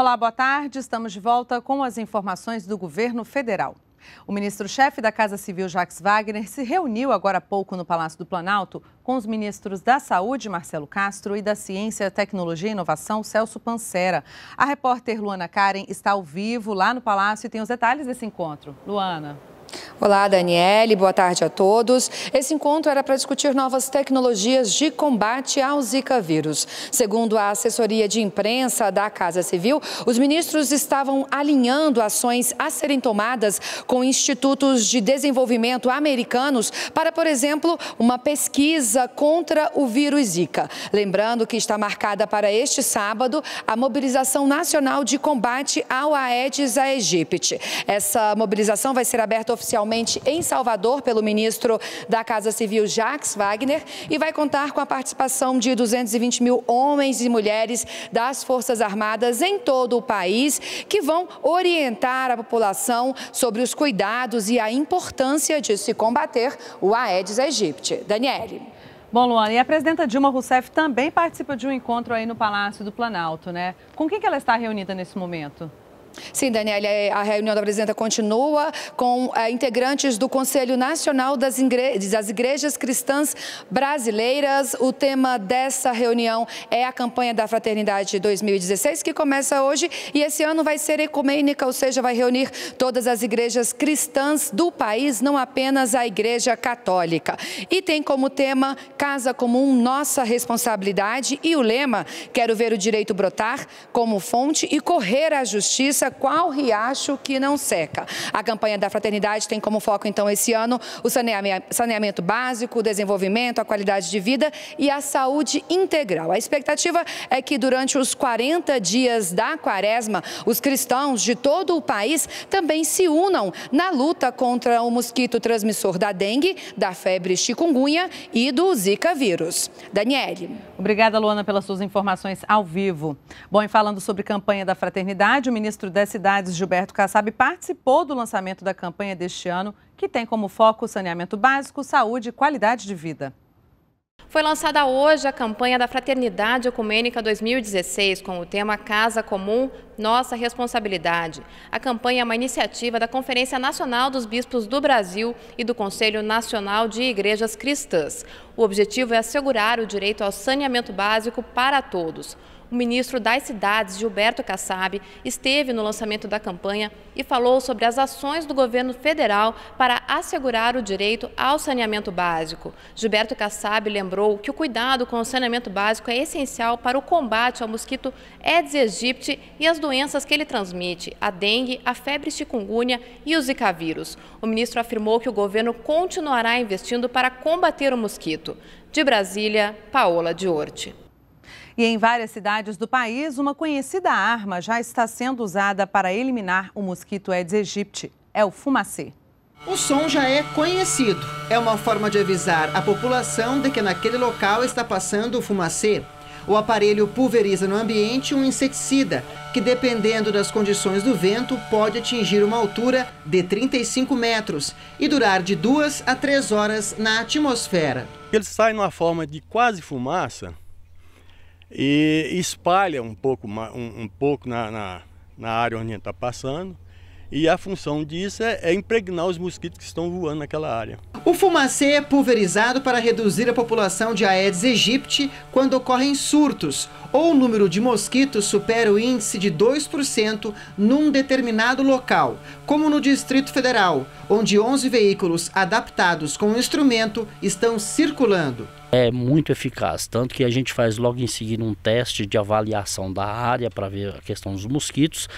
Olá, boa tarde. Estamos de volta com as informações do governo federal. O ministro-chefe da Casa Civil, Jacques Wagner, se reuniu agora há pouco no Palácio do Planalto com os ministros da Saúde, Marcelo Castro, e da Ciência, Tecnologia e Inovação, Celso Pancera. A repórter Luana Karen está ao vivo lá no Palácio e tem os detalhes desse encontro. Luana. Olá, Daniele, boa tarde a todos. Esse encontro era para discutir novas tecnologias de combate ao Zika vírus. Segundo a assessoria de imprensa da Casa Civil, os ministros estavam alinhando ações a serem tomadas com institutos de desenvolvimento americanos para, por exemplo, uma pesquisa contra o vírus Zika. Lembrando que está marcada para este sábado a mobilização nacional de combate ao Aedes aegypti. Essa mobilização vai ser aberta oficialmente em Salvador pelo ministro da Casa Civil, Jacques Wagner, e vai contar com a participação de 220 mil homens e mulheres das Forças Armadas em todo o país, que vão orientar a população sobre os cuidados e a importância de se combater o Aedes aegypti. Daniele. Bom, Luana, e a presidenta Dilma Rousseff também participa de um encontro aí no Palácio do Planalto, né? Com quem que ela está reunida nesse momento? Sim, Daniela, é, a reunião da presidenta continua com é, integrantes do Conselho Nacional das, das Igrejas Cristãs Brasileiras. O tema dessa reunião é a campanha da Fraternidade 2016, que começa hoje e esse ano vai ser ecumênica, ou seja, vai reunir todas as igrejas cristãs do país, não apenas a Igreja Católica. E tem como tema Casa Comum, Nossa Responsabilidade e o lema Quero ver o direito brotar como fonte e correr à justiça qual riacho que não seca. A campanha da Fraternidade tem como foco, então, esse ano, o saneamento básico, o desenvolvimento, a qualidade de vida e a saúde integral. A expectativa é que durante os 40 dias da quaresma, os cristãos de todo o país também se unam na luta contra o mosquito transmissor da dengue, da febre chikungunya e do Zika vírus. Daniele. Obrigada, Luana, pelas suas informações ao vivo. Bom, e falando sobre campanha da Fraternidade, o ministro das Cidades, Gilberto Kassab, participou do lançamento da campanha deste ano, que tem como foco saneamento básico, saúde e qualidade de vida. Foi lançada hoje a campanha da Fraternidade Ecumênica 2016, com o tema Casa Comum, nossa Responsabilidade. A campanha é uma iniciativa da Conferência Nacional dos Bispos do Brasil e do Conselho Nacional de Igrejas Cristãs. O objetivo é assegurar o direito ao saneamento básico para todos. O ministro das Cidades, Gilberto Kassab, esteve no lançamento da campanha e falou sobre as ações do governo federal para assegurar o direito ao saneamento básico. Gilberto Kassab lembrou que o cuidado com o saneamento básico é essencial para o combate ao mosquito Aedes aegypti e as doenças doenças que ele transmite, a dengue, a febre chikungunya e o zika vírus. O ministro afirmou que o governo continuará investindo para combater o mosquito. De Brasília, Paola Diorte E em várias cidades do país, uma conhecida arma já está sendo usada para eliminar o mosquito Aedes aegypti. É o fumacê. O som já é conhecido. É uma forma de avisar a população de que naquele local está passando o fumacê. O aparelho pulveriza no ambiente um inseticida, que dependendo das condições do vento pode atingir uma altura de 35 metros e durar de 2 a 3 horas na atmosfera. Ele sai numa forma de quase fumaça e espalha um pouco, um, um pouco na, na, na área onde está passando e a função disso é, é, impregnar os mosquitos que estão voando naquela área. O fumacê é pulverizado para reduzir a população de Aedes aegypti quando ocorrem surtos ou o número de mosquitos supera o índice de 2% num determinado local, como no Distrito Federal, onde 11 veículos adaptados com o instrumento estão circulando é muito eficaz. Tanto que a gente faz logo em seguida um teste de avaliação da área para ver a questão dos mosquitos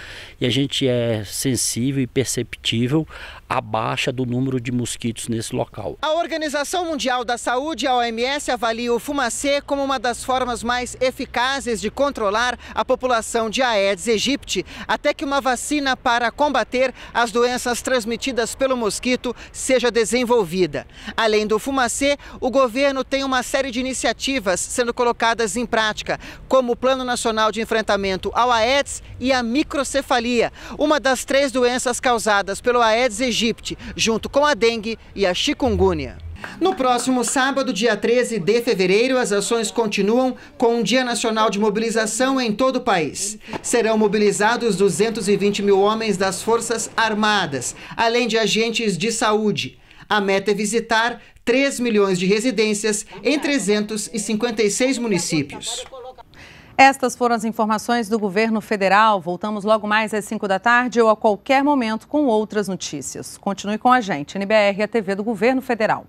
e a gente é sensível e perceptível à baixa do número de mosquitos nesse local. A Organização Mundial da Saúde, a OMS, avalia o fumacê como uma das formas mais eficazes de controlar a população de Aedes aegypti, até que uma vacina para combater as doenças transmitidas pelo mosquito seja desenvolvida. Além do fumacê, o governo tem uma uma série de iniciativas sendo colocadas em prática, como o Plano Nacional de Enfrentamento ao Aedes e à microcefalia, uma das três doenças causadas pelo Aedes aegypti, junto com a dengue e a chikungunya. No próximo sábado, dia 13 de fevereiro, as ações continuam com um Dia Nacional de Mobilização em todo o país. Serão mobilizados 220 mil homens das Forças Armadas, além de agentes de saúde. A meta é visitar 3 milhões de residências em 356 municípios. Estas foram as informações do governo federal. Voltamos logo mais às 5 da tarde ou a qualquer momento com outras notícias. Continue com a gente, NBR, a TV do Governo Federal.